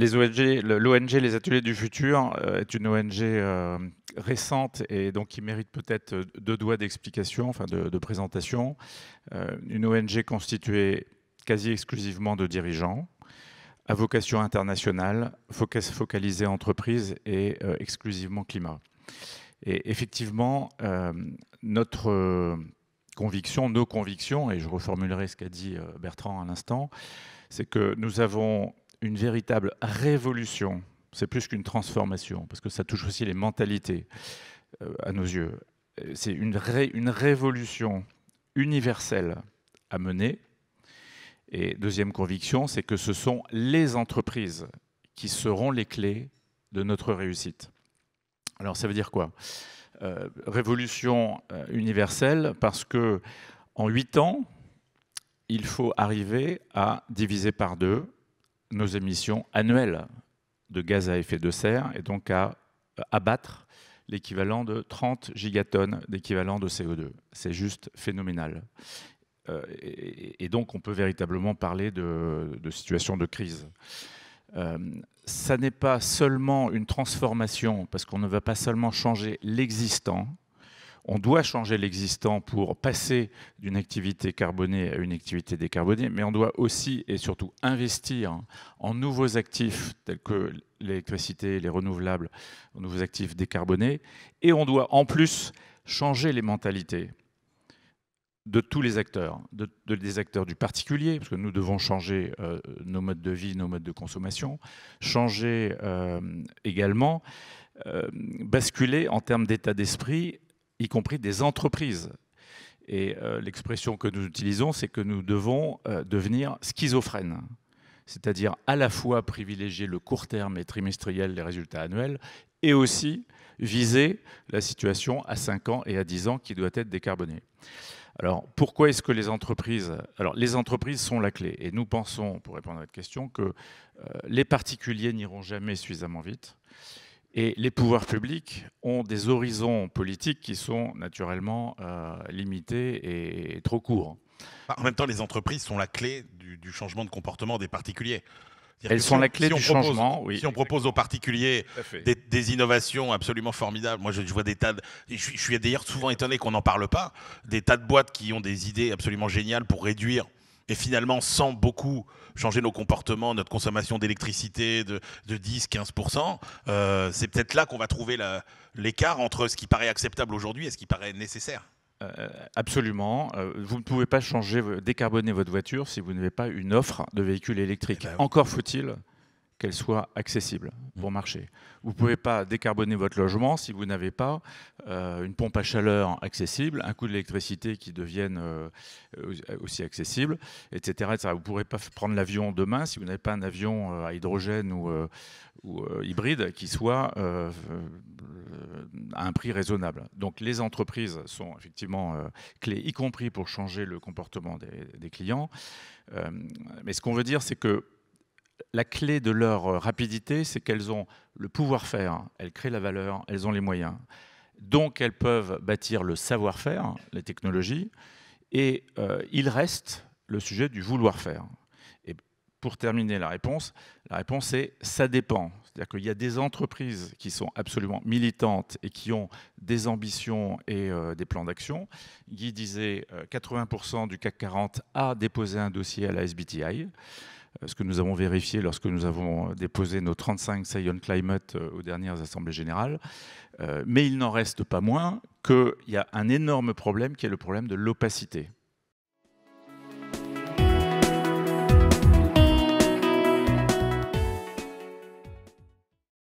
les ONG, l'ONG Les Ateliers du Futur euh, est une ONG euh, récente et donc qui mérite peut-être deux doigts d'explication, enfin de, présentation. Euh, une ONG constituée quasi exclusivement de dirigeants, à vocation internationale, focalisée entreprise et exclusivement climat. Et effectivement, notre conviction, nos convictions, et je reformulerai ce qu'a dit Bertrand à l'instant, c'est que nous avons une véritable révolution, c'est plus qu'une transformation, parce que ça touche aussi les mentalités euh, à nos yeux, c'est une, révolution universelle à mener. Et deuxième conviction, c'est que ce sont les entreprises qui seront les clés de notre réussite. Alors ça veut dire quoi euh, Révolution euh, universelle parce que en huit ans, il faut arriver à diviser par deux nos émissions annuelles de gaz à effet de serre et donc à euh, abattre l'équivalent de 30 gigatonnes d'équivalent de CO2. C'est juste phénoménal. Euh, et, donc on peut véritablement parler de, situation de crise. Euh, ça n'est pas seulement une transformation, parce qu'on ne va pas seulement changer l'existant, on doit changer l'existant pour passer d'une activité carbonée à une activité décarbonée, mais on doit aussi et surtout investir en nouveaux actifs tels que l'électricité, les renouvelables, nouveaux actifs décarbonés, et on doit en plus changer les mentalités de tous les acteurs, de, des acteurs du particulier, parce que nous devons changer euh, nos modes de vie, nos modes de consommation, changer euh, également, euh, basculer en termes d'état d'esprit y compris des entreprises. Et euh, l'expression que nous utilisons, c'est que nous devons euh, devenir schizophrènes, c'est-à-dire à la fois privilégier le court terme et trimestriel, les résultats annuels, et aussi viser la situation à 5 ans et à 10 ans qui doit être décarbonée. Alors, pourquoi est-ce que les entreprises... Alors, les entreprises sont la clé. Et nous pensons, pour répondre à votre question, que euh, les particuliers n'iront jamais suffisamment vite. Et les pouvoirs publics ont des horizons politiques qui sont naturellement euh, limités et trop courts. Bah, en même temps, les entreprises sont la clé du, changement de comportement des particuliers. Elles sont la clé du changement. Oui. Si on propose aux particuliers des, innovations absolument formidables, moi je, vois des tas de, je, je suis d'ailleurs souvent étonné qu'on n'en parle pas, des tas de boîtes qui ont des idées absolument géniales pour réduire et finalement sans beaucoup changer nos comportements, notre consommation d'électricité de, 10-15%, euh, c'est peut-être là qu'on va trouver l'écart entre ce qui paraît acceptable aujourd'hui et ce qui paraît nécessaire. Euh, absolument. Euh, vous ne pouvez pas changer, décarboner votre voiture si vous n'avez pas une offre de véhicules électriques. Eh ben Encore faut-il qu'elle soit accessible mm. pour marcher. Vous ne pouvez mm. pas décarboner votre logement si vous n'avez pas euh, une pompe à chaleur accessible, un coût de l'électricité qui devienne euh, euh, aussi accessible, etc., Vous ne pourrez pas prendre l'avion demain si vous n'avez pas un avion à hydrogène ou, ou hybride qui soit à un prix raisonnable. Donc les entreprises sont effectivement clés, y compris pour changer le comportement des clients. mais ce qu'on veut dire, c'est que la clé de leur euh, rapidité, c'est qu'elles ont le pouvoir-faire, elles créent la valeur, elles ont les moyens. Donc elles peuvent bâtir le savoir-faire, les technologies, et euh, il reste le sujet du vouloir-faire. Et pour terminer la réponse, la réponse est ça dépend. C'est-à-dire qu'il y a des entreprises qui sont absolument militantes et qui ont des ambitions et euh, des plans d'action. Guy disait 80% du CAC 40 a déposé un dossier à la SBTI. Euh, ce que nous avons vérifié lorsque nous avons euh, déposé nos 35 Sayon Climate euh, aux dernières assemblées générales. Mais il n'en reste pas moins qu'il y a un énorme problème qui est le problème de l'opacité.